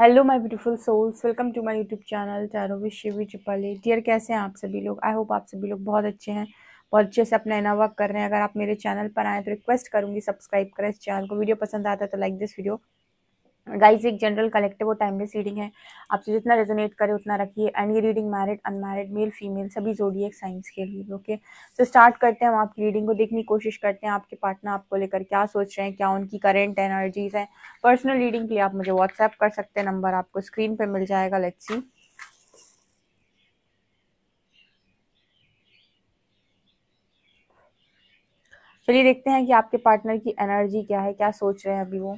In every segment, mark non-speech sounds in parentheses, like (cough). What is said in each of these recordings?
Hello my beautiful souls welcome to my YouTube channel चारो विश्य Shivi dear कैसे हैं आप सभी लोग आई होप आप सभी लोग बहुत अच्छे हैं बहुत अच्छे से अपना इना वर्क कर रहे हैं अगर आप मेरे चैनल पर आएँ तो रिक्वेस्ट करूँगी सब्सक्राइब करें इस चैनल को वीडियो पसंद आता है तो लाइक दिस वीडियो गाइज एक जनरल कलेक्टिव और टाइमलेस रीडिंग है आपसे जितना रेजोनेट करे उतना रखिए एंड ये reading married unmarried male female सभी जोड़िए साइंस के लिए ओके सो स्टार्ट करते हैं हम आपकी रीडिंग को देखने की कोशिश करते हैं आपके पार्टनर आपको लेकर क्या सोच रहे हैं क्या उनकी करेंट एनर्जीज हैं पर्सनल रीडिंग के लिए आप मुझे व्हाट्सएप कर सकते हैं नंबर आपको स्क्रीन पर मिल जाएगा लेट्स सी चलिए देखते हैं कि आपके पार्टनर की एनर्जी क्या है क्या सोच रहे हैं अभी वो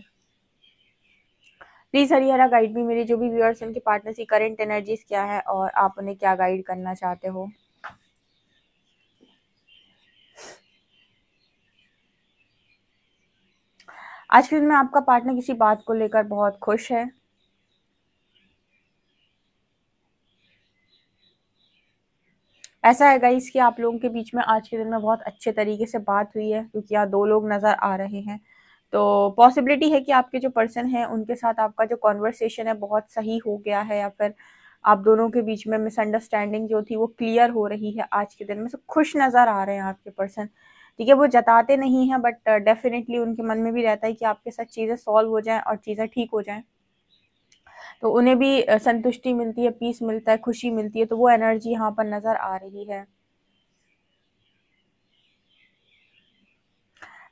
प्लीज हरिहरा गाइड भी मेरे जो भी व्यूअर्स उनके पार्टनर्स की करेंट एनर्जीज क्या है और आप उन्हें क्या गाइड करना चाहते हो आज के दिन में आपका पार्टनर किसी बात को लेकर बहुत खुश है ऐसा है गाइस कि आप लोगों के बीच में आज के दिन में बहुत अच्छे तरीके से बात हुई है क्योंकि यहाँ दो लोग नजर आ रहे हैं तो पॉसिबिलिटी है कि आपके जो पर्सन हैं उनके साथ आपका जो कॉन्वर्सेशन है बहुत सही हो गया है या फिर आप दोनों के बीच में मिसअंडरस्टैंडिंग जो थी वो क्लियर हो रही है आज के दिन में सो खुश नज़र आ रहे हैं आपके पर्सन ठीक है वो जताते नहीं हैं बट डेफिनेटली उनके मन में भी रहता है कि आपके साथ चीज़ें सॉल्व हो जाएं और चीज़ें ठीक हो जाएं तो उन्हें भी संतुष्टि मिलती है पीस मिलता है खुशी मिलती है तो वो एनर्जी यहाँ पर नज़र आ रही है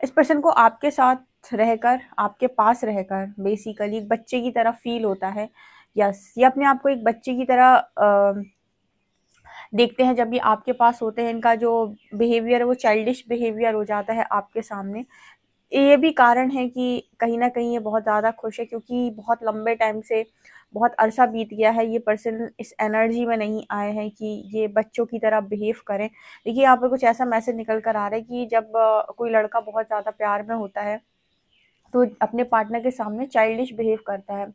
इस पर्सन को आपके साथ साथ रहकर आपके पास रहकर बेसिकली एक बच्चे की तरह फील होता है यस ये अपने आप को एक बच्चे की तरह आ, देखते हैं जब ये आपके पास होते हैं इनका जो बिहेवियर है वो चाइल्डिश बिहेवियर हो जाता है आपके सामने ये भी कारण है कि कहीं ना कहीं ये बहुत ज़्यादा खुश है क्योंकि बहुत लंबे टाइम से बहुत अरसा बीत गया है ये पर्सन इस एनर्जी में नहीं आए हैं कि ये बच्चों की तरह बिहेव करें देखिए यहाँ पर कुछ ऐसा मैसेज निकल कर आ रहा है कि जब कोई लड़का बहुत ज़्यादा प्यार में होता है तो अपने पार्टनर के सामने चाइल्डिश बिहेव करता है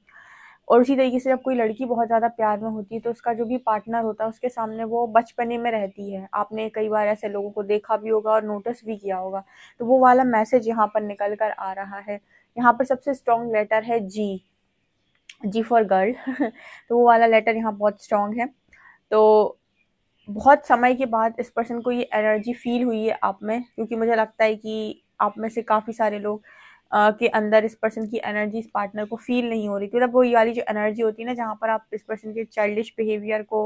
और उसी तरीके से जब कोई लड़की बहुत ज़्यादा प्यार में होती है तो उसका जो भी पार्टनर होता है उसके सामने वो बचपने में रहती है आपने कई बार ऐसे लोगों को देखा भी होगा और नोटिस भी किया होगा तो वो वाला मैसेज यहाँ पर निकल कर आ रहा है यहाँ पर सबसे स्ट्रॉन्ग लेटर है जी जी फॉर गर्ल तो वो वाला लेटर यहाँ बहुत स्ट्रॉन्ग है तो बहुत समय के बाद इस पर्सन को ये एनर्जी फील हुई है आप में क्योंकि मुझे लगता है कि आप में से काफ़ी सारे लोग के अंदर इस पर्सन की एनर्जी इस पार्टनर को फील नहीं हो रही थी मतलब वो ये वाली जो एनर्जी होती है ना जहाँ पर आप इस पर्सन के चाइल्डिश बिहेवियर को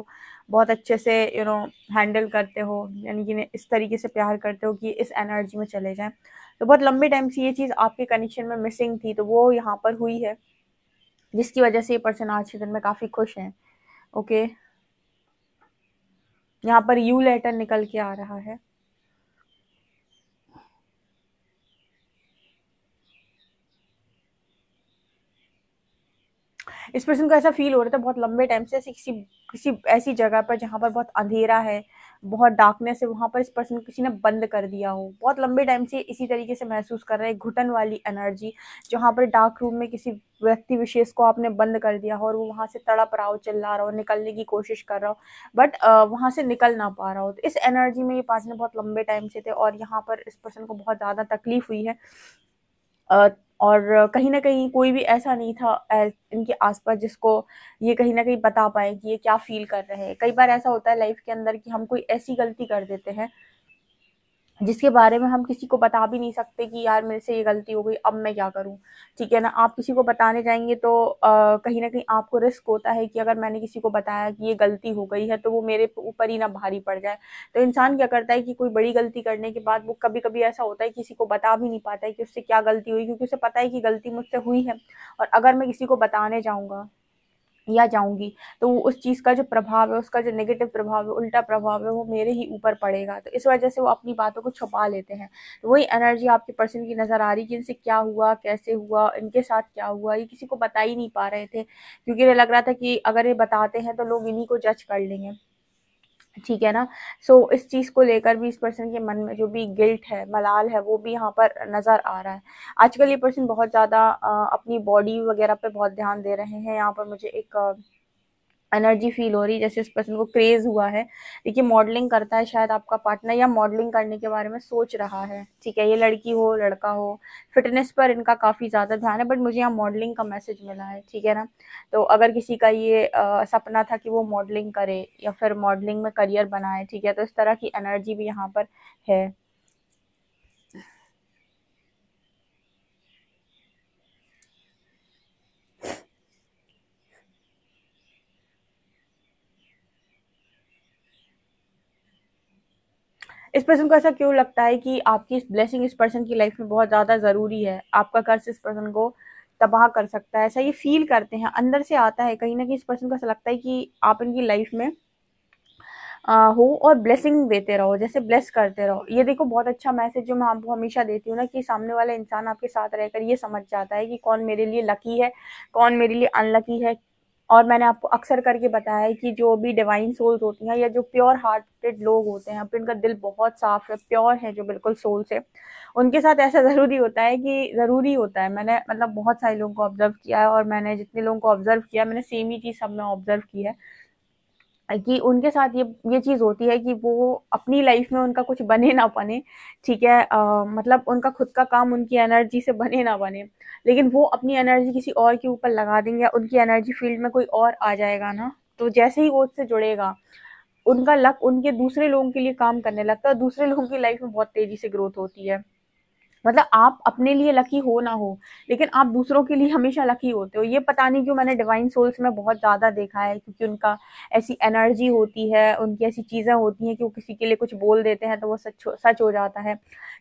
बहुत अच्छे से यू नो हैंडल करते हो यानी कि इस तरीके से प्यार करते हो कि इस एनर्जी में चले जाएं तो बहुत लंबे टाइम से ये चीज़ आपके कनेक्शन में मिसिंग थी तो वो यहाँ पर हुई है जिसकी वजह से ये पर्सन आज के दिन में काफ़ी खुश हैं ओके यहाँ पर यू लेटर निकल के आ रहा है इस पर्सन को ऐसा फील हो रहा था बहुत लंबे टाइम से ऐसी किसी किसी ऐसी जगह पर जहाँ पर बहुत अंधेरा है बहुत डार्कनेस है वहाँ पर इस पर्सन को किसी ने बंद कर दिया हो बहुत लंबे टाइम से इसी तरीके से महसूस कर रहे हैं घुटन वाली एनर्जी जहाँ पर डार्क रूम में किसी व्यक्ति विशेष को आपने बंद कर दिया हो और वो वहाँ से तड़प रहा हो चिल्ला रहा हो निकलने की कोशिश कर रहा हो बट वहाँ से निकल ना पा रहा हो तो इस एनर्जी में ये पार्टनर बहुत लंबे टाइम से थे और यहाँ पर इस पर्सन को बहुत ज़्यादा तकलीफ हुई है और कहीं ना कहीं कोई भी ऐसा नहीं था इनके आसपास जिसको ये कहीं ना कहीं बता पाए कि ये क्या फील कर रहे हैं कई बार ऐसा होता है लाइफ के अंदर कि हम कोई ऐसी गलती कर देते हैं जिसके बारे में हम किसी को बता भी नहीं सकते कि यार मेरे से ये गलती हो गई अब मैं क्या करूं ठीक है ना आप किसी को बताने जाएंगे तो कहीं ना कहीं आपको रिस्क होता है कि अगर मैंने किसी को बताया कि ये गलती हो गई है तो वो मेरे ऊपर ही ना भारी पड़ जाए तो इंसान क्या करता है कि कोई बड़ी गलती करने के बाद वो कभी कभी ऐसा होता है किसी को बता भी नहीं पाता है कि उससे क्या गलती हुई क्योंकि उसे पता है कि गलती मुझसे हुई है और अगर मैं किसी को बताने जाऊँगा या जाऊंगी तो उस चीज़ का जो प्रभाव है उसका जो नेगेटिव प्रभाव है उल्टा प्रभाव है वो मेरे ही ऊपर पड़ेगा तो इस वजह से वो अपनी बातों को छुपा लेते हैं तो वही एनर्जी आपके पर्सन की नज़र आ रही कि इनसे क्या हुआ कैसे हुआ इनके साथ क्या हुआ ये किसी को बता ही नहीं पा रहे थे क्योंकि लग रहा था कि अगर ये बताते हैं तो लोग इन्हीं को जज कर लेंगे ठीक है ना सो so, इस चीज़ को लेकर भी इस पर्सन के मन में जो भी गिल्ट है मलाल है वो भी यहाँ पर नज़र आ रहा है आजकल ये पर्सन बहुत ज़्यादा अपनी बॉडी वगैरह पे बहुत ध्यान दे रहे हैं यहाँ पर मुझे एक एनर्जी फील हो रही है जैसे इस पर्सन को क्रेज हुआ है देखिए मॉडलिंग करता है शायद आपका पार्टनर या मॉडलिंग करने के बारे में सोच रहा है ठीक है ये लड़की हो लड़का हो फिटनेस पर इनका काफ़ी ज़्यादा ध्यान है बट मुझे यहाँ मॉडलिंग का मैसेज मिला है ठीक है ना तो अगर किसी का ये आ, सपना था कि वो मॉडलिंग करे या फिर मॉडलिंग में करियर बनाए ठीक है तो इस तरह की एनर्जी भी यहाँ पर है इस पर्सन को ऐसा क्यों लगता है कि आपकी इस ब्लेसिंग इस पर्सन की लाइफ में बहुत ज़्यादा ज़रूरी है आपका कर्ज इस पर्सन को तबाह कर सकता है ऐसा ये फील करते हैं अंदर से आता है कहीं ना कहीं इस पर्सन को ऐसा लगता है कि आप इनकी लाइफ में आ, हो और ब्लेसिंग देते रहो जैसे ब्लेस करते रहो ये देखो बहुत अच्छा मैसेज जो मैं आपको हमेशा देती हूँ ना कि सामने वाला इंसान आपके साथ रहकर ये समझ जाता है कि कौन मेरे लिए लकी है कौन मेरे लिए अनलकी है और मैंने आपको अक्सर करके बताया है कि जो भी डिवाइन सोल्स होती हैं या जो प्योर हार्टेड लोग होते हैं उनका दिल बहुत साफ है प्योर है जो बिल्कुल सोल से उनके साथ ऐसा (laughs) ज़रूरी होता है कि ज़रूरी होता है मैंने मतलब बहुत सारे लोगों को ऑब्ज़र्व किया है और मैंने जितने लोगों को ऑब्ज़र्व किया मैंने सेम ही चीज़ सब में ऑब्ज़र्व की है कि उनके साथ ये ये चीज़ होती है कि वो अपनी लाइफ में उनका कुछ बने ना बने ठीक है आ, मतलब उनका खुद का काम उनकी एनर्जी से बने ना बने लेकिन वो अपनी एनर्जी किसी और के ऊपर लगा देंगे उनकी एनर्जी फील्ड में कोई और आ जाएगा ना तो जैसे ही वो उससे जुड़ेगा उनका लक उनके दूसरे लोगों के लिए काम करने लगता है दूसरे लोगों की लाइफ में बहुत तेज़ी से ग्रोथ होती है मतलब आप अपने लिए लकी हो ना हो लेकिन आप दूसरों के लिए हमेशा लकी होते हो ये पता नहीं क्यों मैंने डिवाइन सोल्स में बहुत ज़्यादा देखा है क्योंकि उनका ऐसी एनर्जी होती है उनकी ऐसी चीज़ें होती हैं कि वो किसी के लिए कुछ बोल देते हैं तो वो सच सच हो जाता है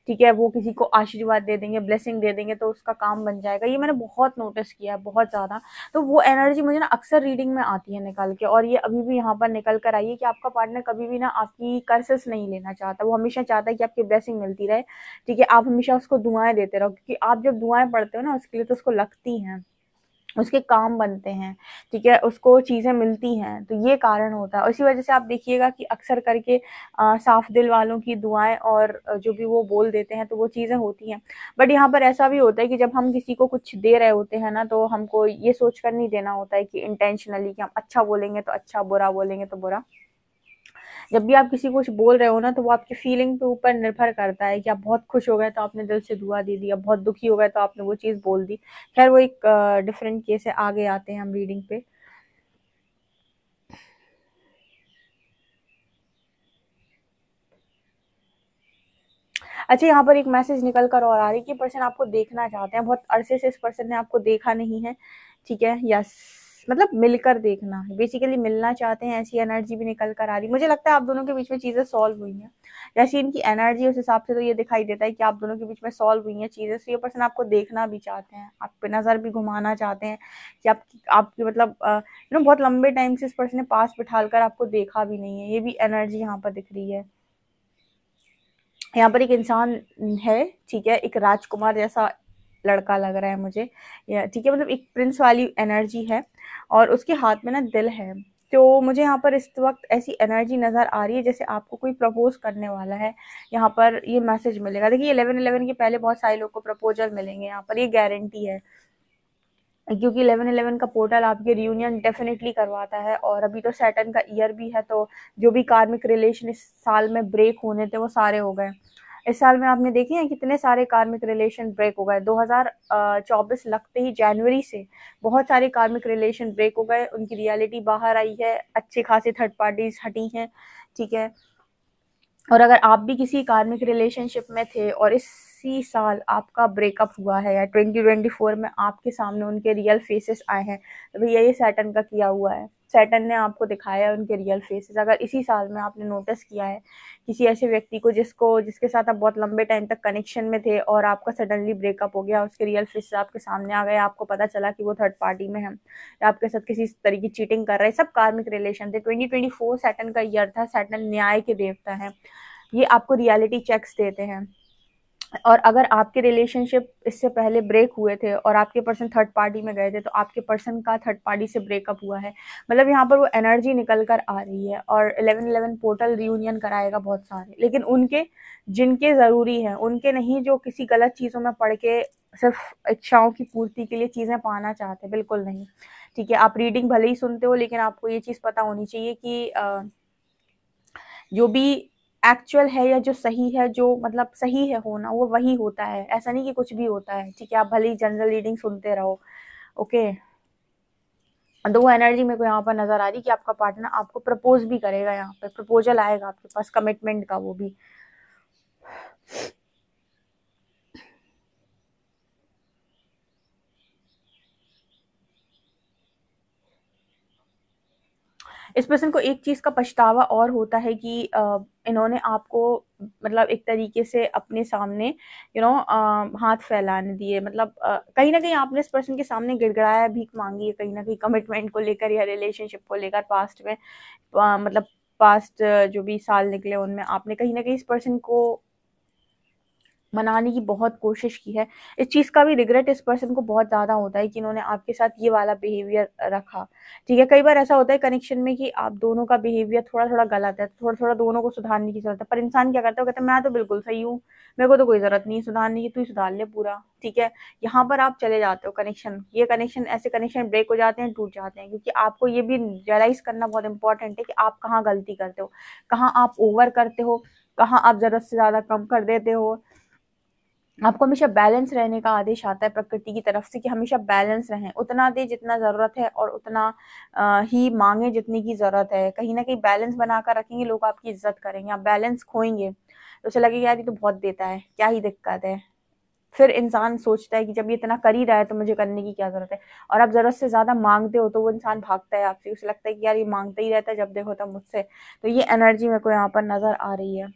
ठीक है वो किसी को आशीर्वाद दे देंगे ब्लेसिंग दे देंगे तो उसका काम बन जाएगा ये मैंने बहुत नोटिस किया है बहुत ज़्यादा तो वो एनर्जी मुझे ना अक्सर रीडिंग में आती है निकल के और ये अभी भी यहाँ पर निकल कर आई है कि आपका पार्टनर कभी भी ना आपकी कर्सेस नहीं लेना चाहता वो हमेशा चाहता है कि आपकी ब्लेसिंग मिलती रहे ठीक है आप हमेशा उसको दुआएं देते रहो क्योंकि आप जब दुआएं पढ़ते हो ना उसके लिए तो उसको लगती हैं उसके काम बनते हैं ठीक है उसको चीज़ें मिलती हैं तो ये कारण होता है इसी वजह से आप देखिएगा कि अक्सर करके आ, साफ दिल वालों की दुआएं और जो भी वो बोल देते हैं तो वो चीज़ें होती हैं बट यहाँ पर ऐसा भी होता है कि जब हम किसी को कुछ दे रहे होते हैं ना तो हमको ये सोच कर नहीं देना होता है कि इंटेंशनली कि हम अच्छा बोलेंगे तो अच्छा बुरा बोलेंगे तो बुरा जब भी आप किसी को कुछ बोल रहे हो ना तो वो आपकी फीलिंग पे ऊपर निर्भर करता है कि आप बहुत खुश हो गए तो आपने दिल से दुआ दे दी आप बहुत दुखी हो गए तो आपने वो चीज़ बोल दी खैर वो एक डिफरेंट केस है आगे आते हैं हम रीडिंग पे अच्छा यहाँ पर एक मैसेज निकल कर और आ रही है कि पर्सन आपको देखना चाहते हैं बहुत अरसे से इस पर्सन ने आपको देखा नहीं है ठीक है यस मतलब मिलकर देखना है बेसिकली मिलना चाहते हैं ऐसी एनर्जी भी निकल कर आ रही मुझे लगता है आप दोनों के बीच में चीज़ें सॉल्व हुई हैं जैसे इनकी एनर्जी उस हिसाब से तो ये दिखाई देता है कि आप दोनों के बीच में सॉल्व हुई हैं चीज़ें ये पर्सन आपको देखना भी चाहते हैं आप पे नज़र भी घुमाना चाहते हैं कि आपकी आपकी मतलब यू नो बहुत लंबे टाइम से इस पर्सन ने पास बिठा कर आपको देखा भी नहीं है ये भी एनर्जी यहाँ पर दिख रही है यहाँ पर एक इंसान है ठीक है एक राजकुमार जैसा लड़का लग रहा है मुझे ठीक है मतलब एक प्रिंस वाली एनर्जी है और उसके हाथ में ना दिल है तो मुझे यहाँ पर इस वक्त ऐसी एनर्जी नज़र आ रही है जैसे आपको कोई प्रपोज करने वाला है यहाँ पर ये मैसेज मिलेगा देखिए इलेवन इलेवन के पहले बहुत सारे लोग को प्रपोजल मिलेंगे यहाँ पर ये गारंटी है क्योंकि इलेवन इलेवन का पोर्टल आपके रियूनियन डेफिनेटली करवाता है और अभी तो सैटन का ईयर भी है तो जो भी कार्मिक रिलेशन इस साल में ब्रेक होने थे वो सारे हो गए इस साल में आपने देखे हैं कितने सारे कार्मिक रिलेशन ब्रेक हो गए 2024 लगते ही जनवरी से बहुत सारे कार्मिक रिलेशन ब्रेक हो गए उनकी रियलिटी बाहर आई है अच्छे खासे थर्ड पार्टीज हटी हैं ठीक है और अगर आप भी किसी कार्मिक रिलेशनशिप में थे और इस इसी साल आपका ब्रेकअप हुआ है या 2024 में आपके सामने उनके रियल फेसेस आए हैं तो भैया ये सैटन का किया हुआ है सैटन ने आपको दिखाया है उनके रियल फेसेस अगर इसी साल में आपने नोटिस किया है किसी ऐसे व्यक्ति को जिसको जिसके साथ आप बहुत लंबे टाइम तक कनेक्शन में थे और आपका सडनली ब्रेकअप हो गया उसके रियल फेसेस आपके सामने आ गए आपको पता चला कि वो थर्ड पार्टी में है या आपके साथ किसी तरीके की चीटिंग कर रहा है सब कार्मिक रिलेशन थे ट्वेंटी ट्वेंटी फोर सैटन का ईयर था सैटन न्याय के देवता है ये आपको रियलिटी चेक्स देते हैं और अगर आपके रिलेशनशिप इससे पहले ब्रेक हुए थे और आपके पर्सन थर्ड पार्टी में गए थे तो आपके पर्सन का थर्ड पार्टी से ब्रेकअप हुआ है मतलब यहाँ पर वो एनर्जी निकल कर आ रही है और इलेवन इलेवन पोर्टल रियूनियन कराएगा बहुत सारे लेकिन उनके जिनके ज़रूरी हैं उनके नहीं जो किसी गलत चीज़ों में पढ़ के सिर्फ इच्छाओं की पूर्ति के लिए चीज़ें पाना चाहते बिल्कुल नहीं ठीक है आप रीडिंग भले ही सुनते हो लेकिन आपको ये चीज़ पता होनी चाहिए कि जो भी एक्चुअल है या जो सही है जो मतलब सही है होना वो वही होता है ऐसा नहीं कि कुछ भी होता है ठीक है आप भले ही जनरल रीडिंग सुनते रहो ओके दो एनर्जी मेरे को यहाँ पर नज़र आ रही कि आपका पार्टनर आपको प्रपोज भी करेगा यहाँ पे प्रपोजल आएगा आपके पास कमिटमेंट का वो भी इस पर्सन को एक चीज़ का पछतावा और होता है कि इन्होंने आपको मतलब एक तरीके से अपने सामने यू नो हाथ फैलाने दिए मतलब कहीं ना कहीं आपने इस पर्सन के सामने गिड़गड़ाया भीख मांगी है कहीं ना कहीं कमिटमेंट को लेकर या रिलेशनशिप को लेकर पास्ट में आ, मतलब पास्ट जो भी साल निकले उनमें आपने कहीं ना कहीं इस पर्सन को मनाने की बहुत कोशिश की है इस चीज़ का भी रिग्रेट इस पर्सन को बहुत ज़्यादा होता है कि इन्होंने आपके साथ ये वाला बिहेवियर रखा ठीक है कई बार ऐसा होता है कनेक्शन में कि आप दोनों का बिहेवियर थोड़ा थोड़ा गलत है थोड़ा थोड़ा दोनों को सुधारने की जरूरत है पर इंसान क्या करता है वो कहता है मैं तो बिल्कुल सही हूँ मेरे को तो कोई ज़रूरत नहीं सुधारने की तू सुधार ले पूरा ठीक है यहाँ पर आप चले जाते हो कनेक्शन ये कनेक्शन ऐसे कनेक्शन ब्रेक हो जाते हैं टूट जाते हैं क्योंकि आपको ये भी रियलाइज़ करना बहुत इंपॉर्टेंट है कि आप कहाँ गलती करते हो कहाँ आप ओवर करते हो कहाँ आप ज़रूरत से ज़्यादा कम कर देते हो आपको हमेशा बैलेंस रहने का आदेश आता है प्रकृति की तरफ से कि हमेशा बैलेंस रहें उतना दे जितना ज़रूरत है और उतना आ, ही मांगे जितनी की ज़रूरत है कहीं ना कहीं बैलेंस बनाकर रखेंगे लोग आपकी इज्जत करेंगे आप बैलेंस खोएंगे तो उसे लगेगा यार ये तो बहुत देता है क्या ही दिक्कत है फिर इंसान सोचता है कि जब ये इतना कर ही रहा है तो मुझे करने की क्या ज़रूरत है और आप ज़रूरत से ज़्यादा मांगते हो तो वो इंसान भागता है आपसे उसे लगता है कि यार ये मांगता ही रहता है जब देखो तब मुझसे तो ये एनर्जी मेरे को यहाँ पर नज़र आ रही है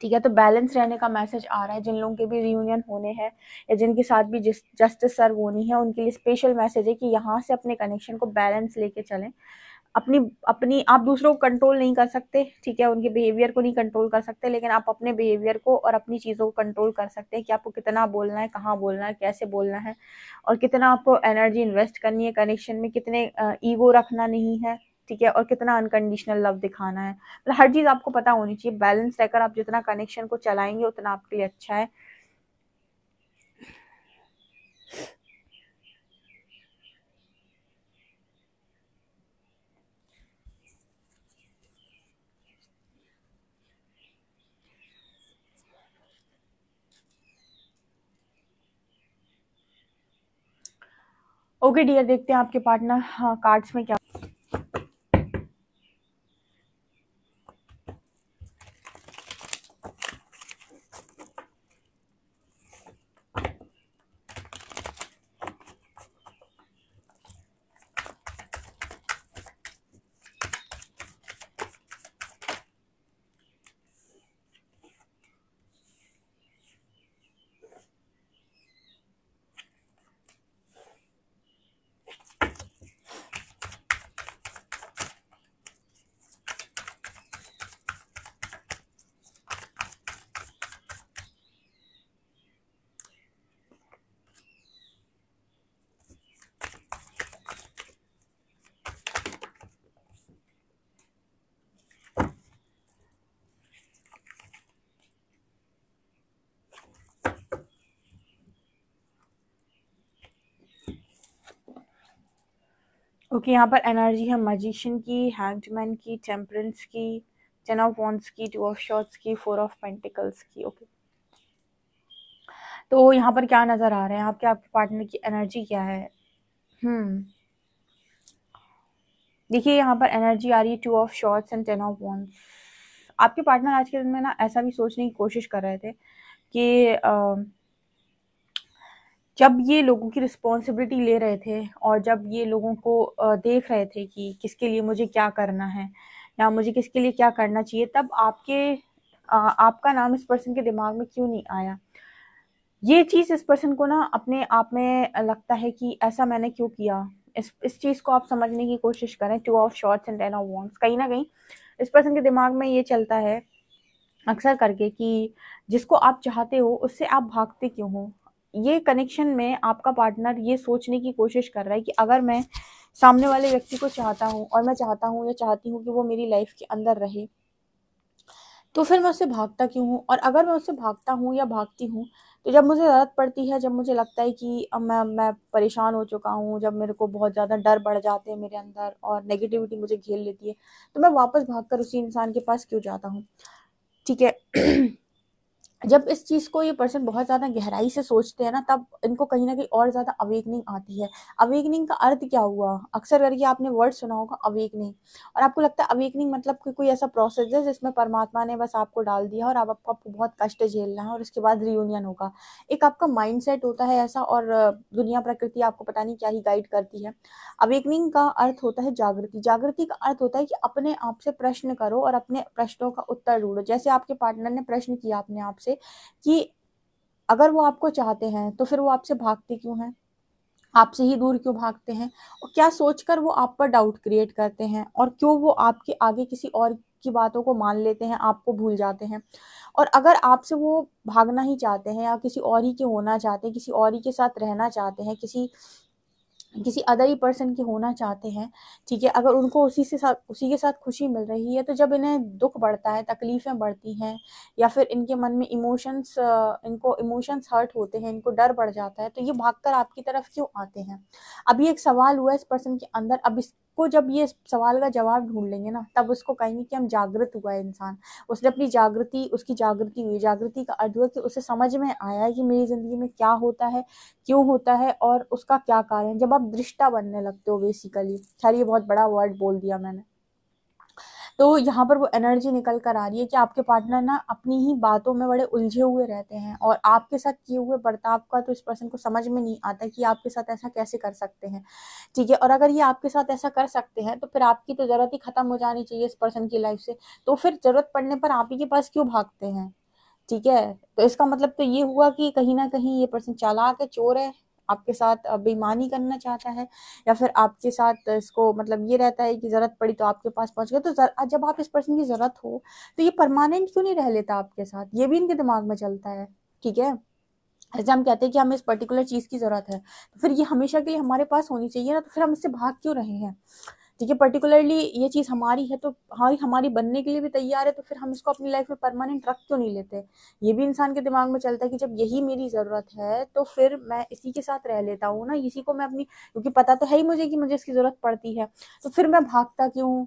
ठीक है तो बैलेंस रहने का मैसेज आ रहा है जिन लोगों के भी रियूनियन होने हैं या जिनके साथ भी जिस जस्टिस सर्व होनी है उनके लिए स्पेशल मैसेज है कि यहाँ से अपने कनेक्शन को बैलेंस लेके चलें अपनी अपनी आप दूसरों को कंट्रोल नहीं कर सकते ठीक है उनके बिहेवियर को नहीं कंट्रोल कर सकते लेकिन आप अपने बिहेवियर को और अपनी चीज़ों को कंट्रोल कर सकते हैं कि आपको कितना बोलना है कहाँ बोलना है कैसे बोलना है और कितना आपको एनर्जी इन्वेस्ट करनी है कनेक्शन में कितने ईगो रखना नहीं है ठीक है और कितना अनकंडीशनल लव दिखाना है मतलब हर चीज़ आपको पता होनी चाहिए बैलेंस रहकर आप जितना कनेक्शन को चलाएंगे उतना आपके लिए अच्छा है ओके okay, डियर देखते हैं आपके पार्टनर हाँ कार्ड्स में क्या ओके यहाँ पर एनर्जी है मजिशियन की हैंडमैन की टेम्परेंस की टेन ऑफ वॉन्स की टू ऑफ शॉर्ट्स की फोर ऑफ पेंटिकल्स की ओके okay. तो यहाँ पर क्या नज़र आ रहा है आपके आपके पार्टनर की एनर्जी क्या है hmm. देखिए यहाँ पर एनर्जी आ रही है two of swords and ten of wands आपके पार्टनर आज के दिन में ना ऐसा भी सोचने की कोशिश कर रहे थे कि जब ये लोगों की रिस्पॉन्सिबिलिटी ले रहे थे और जब ये लोगों को देख रहे थे कि किसके लिए मुझे क्या करना है या मुझे किसके लिए क्या करना चाहिए तब आपके आपका नाम इस पर्सन के दिमाग में क्यों नहीं आया ये चीज़ इस पर्सन को ना अपने आप में लगता है कि ऐसा मैंने क्यों किया इस इस चीज़ को आप समझने की कोशिश करें two of swords and ten of wands कहीं ना कहीं इस पर्सन के दिमाग में ये चलता है अक्सर करके कि जिसको आप चाहते हो उससे आप भागते क्यों हो ये कनेक्शन में आपका पार्टनर ये सोचने की कोशिश कर रहा है कि अगर मैं सामने वाले व्यक्ति को चाहता हूँ और मैं चाहता हूँ या चाहती हूँ कि वो मेरी लाइफ के अंदर रहे तो फिर मैं उससे भागता क्यों हूँ और अगर मैं उससे भागता हूँ या भागती हूँ तो जब मुझे ज़रूरत पड़ती है जब मुझे लगता है कि मैं मैं परेशान हो चुका हूँ जब मेरे को बहुत ज़्यादा डर बढ़ जाते हैं मेरे अंदर और नेगेटिविटी मुझे घेर लेती है तो मैं वापस भाग कर उसी इंसान के पास क्यों जाता हूँ ठीक है (clears throat) जब इस चीज़ को ये पर्सन बहुत ज़्यादा गहराई से सोचते हैं ना तब इनको कहीं ना कहीं और ज़्यादा अवेकनिंग आती है अवेकनिंग का अर्थ क्या हुआ अक्सर करके आपने वर्ड सुना होगा अवेकनिंग और आपको लगता है अवेकनिंग मतलब कि कोई ऐसा प्रोसेस है जिसमें परमात्मा ने बस आपको डाल दिया और आप आपको, आपको बहुत कष्ट झेलना है और उसके बाद रियूनियन होगा एक आपका माइंड होता है ऐसा और दुनिया प्रकृति आपको पता नहीं क्या ही गाइड करती है अवेकनिंग का अर्थ होता है जागृति जागृति का अर्थ होता है कि अपने आप से प्रश्न करो और अपने प्रश्नों का उत्तर ढूंढो जैसे आपके पार्टनर ने प्रश्न किया अपने आप से कि अगर वो आपको चाहते हैं तो फिर वो आपसे भागते क्यों हैं आपसे ही दूर क्यों भागते हैं और क्या सोचकर वो आप पर डाउट क्रिएट करते हैं और क्यों वो आपके आगे किसी और की बातों को मान लेते हैं आपको भूल जाते हैं और अगर आपसे वो भागना ही चाहते हैं या किसी और ही के होना चाहते हैं किसी और ही के साथ रहना चाहते हैं किसी किसी अदर ही पर्सन के होना चाहते हैं ठीक है अगर उनको उसी से साथ उसी के साथ खुशी मिल रही है तो जब इन्हें दुख बढ़ता है तकलीफ़ें बढ़ती हैं या फिर इनके मन में इमोशंस इनको इमोशंस हर्ट होते हैं इनको डर बढ़ जाता है तो ये भागकर आपकी तरफ क्यों आते हैं अभी एक सवाल हुआ इस पर्सन के अंदर अब इस को जब ये सवाल का जवाब ढूंढ लेंगे ना तब उसको कहेंगे कि हम जागृत हुआ है इंसान उसने अपनी जागृति उसकी जागृति हुई जागृति का अर्थ हुआ कि उसे समझ में आया कि मेरी ज़िंदगी में क्या होता है क्यों होता है और उसका क्या कारण है जब आप दृष्टा बनने लगते हो बेसिकली खैर ये बहुत बड़ा वर्ड बोल दिया मैंने तो यहाँ पर वो एनर्जी निकल कर आ रही है कि आपके पार्टनर ना अपनी ही बातों में बड़े उलझे हुए रहते हैं और आपके साथ किए हुए बर्ताव का तो इस पर्सन को समझ में नहीं आता कि आपके साथ ऐसा कैसे कर सकते हैं ठीक है और अगर ये आपके साथ ऐसा कर सकते हैं तो फिर आपकी तो ज़रूरत ही ख़त्म हो जानी चाहिए इस पर्सन की लाइफ से तो फिर ज़रूरत पड़ने पर आप ही के पास क्यों भागते हैं ठीक है तो इसका मतलब तो ये हुआ कि कहीं ना कहीं ये पर्सन चालाक है चोर है आपके साथ बेईमानी करना चाहता है या फिर आपके साथ इसको मतलब ये रहता है कि ज़रूरत पड़ी तो आपके पास पहुँच गया तो जब आप इस पर्सन की ज़रूरत हो तो ये परमानेंट क्यों नहीं रह लेता आपके साथ ये भी इनके दिमाग में चलता है ठीक है जैसे हम कहते हैं कि हमें इस पर्टिकुलर चीज़ की ज़रूरत है तो फिर ये हमेशा के लिए हमारे पास होनी चाहिए ना तो फिर हम इससे भाग क्यों रहे हैं ठीक है पर्टिकुलरली ये चीज़ हमारी है तो हाँ हमारी बनने के लिए भी तैयार है तो फिर हम इसको अपनी लाइफ में परमानेंट रख क्यों नहीं लेते ये भी इंसान के दिमाग में चलता है कि जब यही मेरी ज़रूरत है तो फिर मैं इसी के साथ रह लेता हूँ ना इसी को मैं अपनी क्योंकि पता तो है ही मुझे कि मुझे इसकी ज़रूरत पड़ती है तो फिर मैं भागता क्यों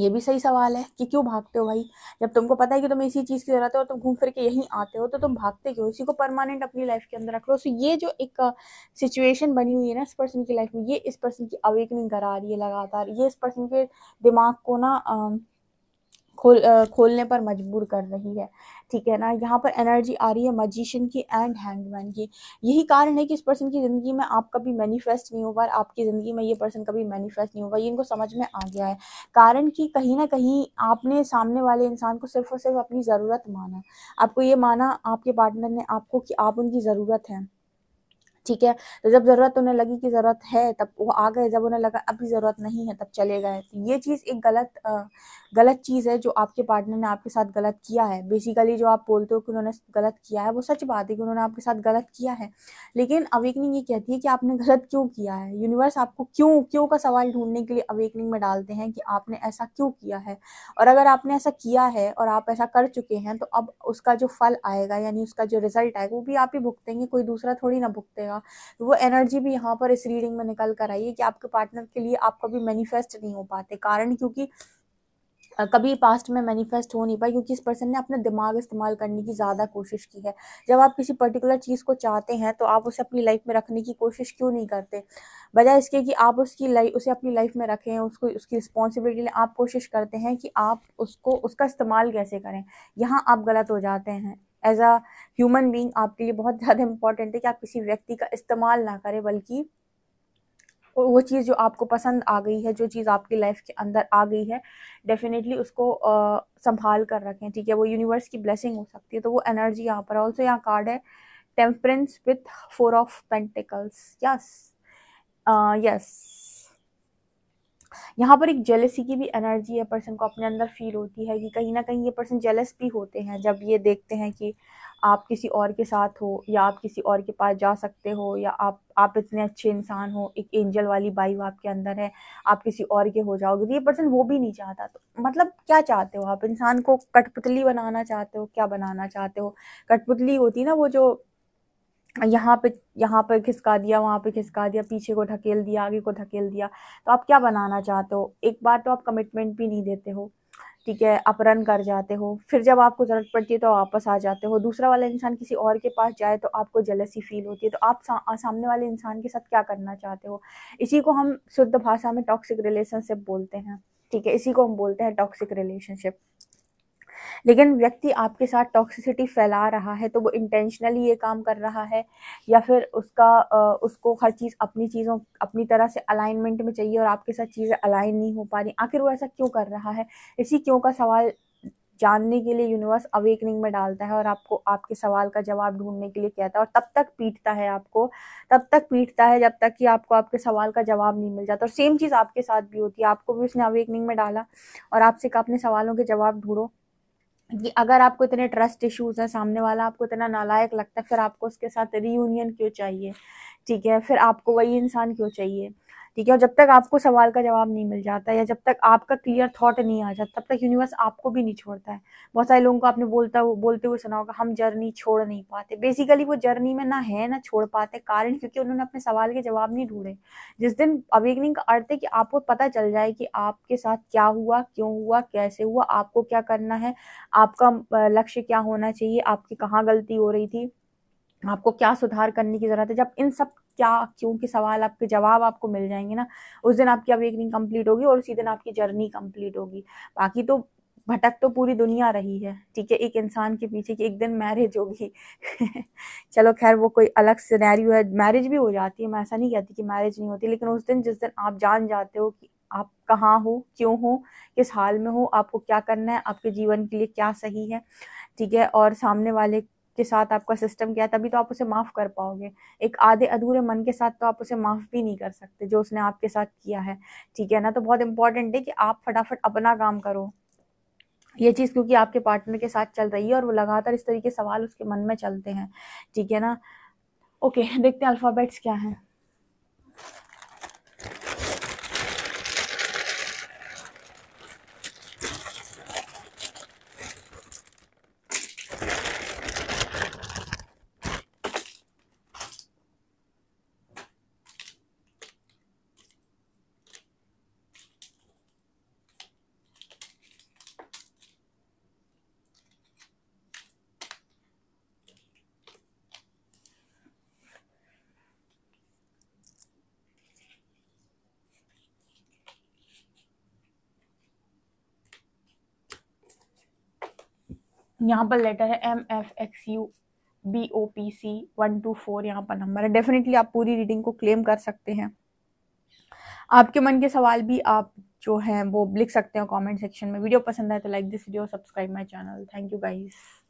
ये भी सही सवाल है कि क्यों भागते हो भाई जब तुमको पता है कि तुम इसी चीज़ की ज़रूरत है और तुम घूम फिर के यहीं आते हो तो तुम भागते क्यों इसी को परमानेंट अपनी लाइफ के अंदर रख लो सो ये जो एक सिचुएशन बनी हुई है ना इस पर्सन की लाइफ में ये इस पर्सन की अवेकनिंग करा रही है लगातार ये इस पर्सन के दिमाग को ना खोल खोलने पर मजबूर कर रही है ठीक है ना यहाँ पर एनर्जी आ रही है मजिशियन की एंड हैंडमैन की यही कारण है कि इस पर्सन की ज़िंदगी में आप कभी मैनिफेस्ट नहीं हुआ आपकी ज़िंदगी में ये पर्सन कभी मैनिफेस्ट नहीं होगा ये इनको समझ में आ गया है कारण कि कहीं ना कहीं आपने सामने वाले इंसान को सिर्फ और सिर्फ अपनी ज़रूरत माना आपको ये माना आपके पार्टनर ने आपको कि आप उनकी ज़रूरत हैं ठीक है तो जब ज़रूरत उन्हें लगी कि ज़रूरत है तब वो आ गए जब उन्हें लगा अभी ज़रूरत नहीं है तब चले गए तो ये चीज़ एक गलत गलत चीज़ है जो आपके पार्टनर ने आपके साथ गलत किया है बेसिकली जो आप बोलते हो कि उन्होंने गलत किया है वो सच बात है कि उन्होंने आपके साथ गलत किया है लेकिन अवेकनिंग ये कहती है कि आपने गलत क्यों किया है यूनिवर्स आपको क्यों क्यों का सवाल ढूंढने के लिए अवेकनिंग में डालते हैं कि आपने ऐसा क्यों किया है और अगर आपने ऐसा किया है और आप ऐसा कर चुके हैं तो अब उसका जो फल आएगा यानी उसका जो रिजल्ट आएगा वो भी आप ही भुगतेंगे कोई दूसरा थोड़ी ना भुगतेगा जाएगा तो वो एनर्जी भी यहाँ पर इस रीडिंग में निकल कर आई है कि आपके पार्टनर के लिए आप कभी मैनिफेस्ट नहीं हो पाते कारण क्योंकि कभी पास्ट में मैनिफेस्ट हो नहीं पाया क्योंकि इस पर्सन ने अपना दिमाग इस्तेमाल करने की ज़्यादा कोशिश की है जब आप किसी पर्टिकुलर चीज़ को चाहते हैं तो आप उसे अपनी लाइफ में रखने की कोशिश क्यों नहीं करते बजाय इसके कि आप उसकी लाइफ उसे अपनी लाइफ में रखें उसको उसकी रिस्पॉन्सिबिलिटी लें आप कोशिश करते हैं कि आप उसको उसका इस्तेमाल कैसे करें यहाँ आप गलत हो जाते हैं एज अ ह्यूमन बींग आपके लिए बहुत ज़्यादा इंपॉर्टेंट है कि आप किसी व्यक्ति का इस्तेमाल ना करें बल्कि वो चीज़ जो आपको पसंद आ गई है जो चीज़ आपकी लाइफ के अंदर आ गई है डेफिनेटली उसको आ, संभाल कर रखें ठीक है वो यूनिवर्स की ब्लेसिंग हो सकती है तो वो एनर्जी यहाँ पर ऑल्सो यहाँ कार्ड है temperance with four of pentacles yes yes यहाँ पर एक जेलसी की भी एनर्जी है पर्सन को अपने अंदर फील होती है कि कहीं ना कहीं ये पर्सन जेलस भी होते हैं जब ये देखते हैं कि आप किसी और के साथ हो या आप किसी और के पास जा सकते हो या आप आप इतने अच्छे इंसान हो एक एंजल वाली वाइव आपके अंदर है आप किसी और के हो जाओगे तो ये पर्सन वो भी नहीं चाहता तो मतलब क्या चाहते हो आप इंसान को कठपुतली बनाना चाहते हो क्या बनाना चाहते हो कठपुतली होती ना वो जो यहाँ पे यहाँ पे खिसका दिया वहाँ पे खिसका दिया पीछे को ढकेल दिया आगे को ढकेल दिया तो आप क्या बनाना चाहते हो एक बार तो आप कमिटमेंट भी नहीं देते हो ठीक है आप रन कर जाते हो फिर जब आपको ज़रूरत पड़ती है तो वापस आ जाते हो दूसरा वाला इंसान किसी और के पास जाए तो आपको जलसी फील होती है तो आप सा, सामने वाले इंसान के साथ क्या करना चाहते हो इसी को हम शुद्ध भाषा में टॉक्सिक रिलेशनशिप बोलते हैं ठीक है इसी को हम बोलते हैं टॉक्सिक रिलेशनशिप लेकिन व्यक्ति आपके साथ टॉक्सिसिटी फैला रहा है तो वो इंटेंशनली ये काम कर रहा है या फिर उसका उसको हर चीज़ अपनी चीज़ों अपनी तरह से अलाइनमेंट में चाहिए और आपके साथ चीज़ें अलाइन नहीं हो पा रही आखिर वो ऐसा क्यों कर रहा है इसी क्यों का सवाल जानने के लिए यूनिवर्स अवेकनिंग में डालता है और आपको आपके सवाल का जवाब ढूंढने के लिए कहता है और तब तक पीटता है आपको तब तक पीटता है जब तक कि आपको आपके सवाल का जवाब नहीं मिल जाता और सेम चीज़ आपके साथ भी होती है आपको भी उसने अवेकनिंग में डाला और आपसे कहा अपने सवालों के जवाब ढूंढो अगर आपको इतने ट्रस्ट इश्यूज हैं सामने वाला आपको इतना नालायक लगता है फिर आपको उसके साथ रीयूनियन क्यों चाहिए ठीक है फिर आपको वही इंसान क्यों चाहिए ठीक है और जब तक आपको सवाल का जवाब नहीं मिल जाता या जब तक आपका क्लियर थॉट नहीं आ जाता तब तक यूनिवर्स आपको भी नहीं छोड़ता है बहुत सारे लोगों को आपने बोलता बोलते हुए सुना होगा हम जर्नी छोड़ नहीं पाते बेसिकली वो जर्नी में ना है ना छोड़ पाते कारण क्योंकि उन्होंने अपने सवाल के जवाब नहीं ढूंढे जिस दिन अवेकनिंग का अर्थ है कि आपको पता चल जाए कि आपके साथ क्या हुआ क्यों हुआ कैसे हुआ आपको क्या करना है आपका लक्ष्य क्या होना चाहिए आपकी कहाँ गलती हो रही थी आपको क्या सुधार करने की ज़रूरत है जब इन सब क्या क्यों के सवाल आपके जवाब आपको मिल जाएंगे ना उस दिन आपकी अवेकनिंग कंप्लीट होगी और उसी दिन आपकी जर्नी कंप्लीट होगी बाकी तो भटक तो पूरी दुनिया रही है ठीक है एक इंसान के पीछे की एक दिन मैरिज होगी (laughs) चलो खैर वो कोई अलग सिनेरियो है मैरिज भी हो जाती है मैं ऐसा नहीं कहती कि मैरिज नहीं होती लेकिन उस दिन जिस दिन आप जान जाते हो कि आप कहाँ हो क्यों हो किस हाल में हो आपको क्या करना है आपके जीवन के लिए क्या सही है ठीक है और सामने वाले के साथ आपका सिस्टम क्या है तभी तो आप उसे माफ़ कर पाओगे एक आधे अधूरे मन के साथ तो आप उसे माफ़ भी नहीं कर सकते जो उसने आपके साथ किया है ठीक है ना तो बहुत इंपॉर्टेंट है कि आप फटाफट अपना काम करो ये चीज़ क्योंकि आपके पार्टनर के साथ चल रही है और वो लगातार इस तरीके सवाल उसके मन में चलते हैं ठीक है ना ओके देखते हैं अल्फ़ाबेट्स क्या है यहाँ पर लेटर है M F X U B O P C one two four यहाँ पर नंबर है डेफिनेटली आप पूरी रीडिंग को क्लेम कर सकते हैं आपके मन के सवाल भी आप जो हैं वो लिख सकते हैं कमेंट सेक्शन में वीडियो पसंद आए तो like this video subscribe my channel thank you guys